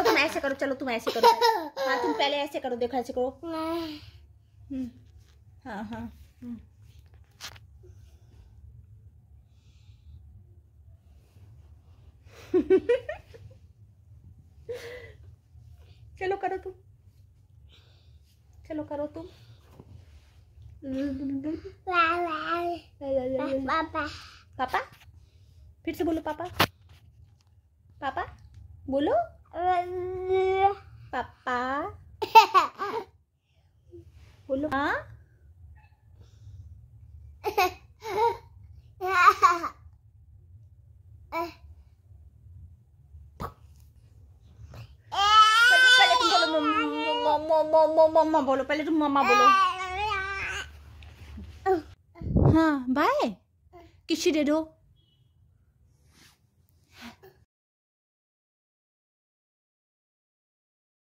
चलो तुम ऐसे करो चलो तुम ऐसे करो हाँ तुम पहले ऐसे करो देखो ऐसे करो हम्म। हाँ हाँ चलो करो तुम चलो करो तुम पापा पापा फिर से बोलो पापा पापा बोलो पापा बोलो हाँ मम्मा बोलो पहले तुम मम्मा बोलो हाँ बाय किसी दे दो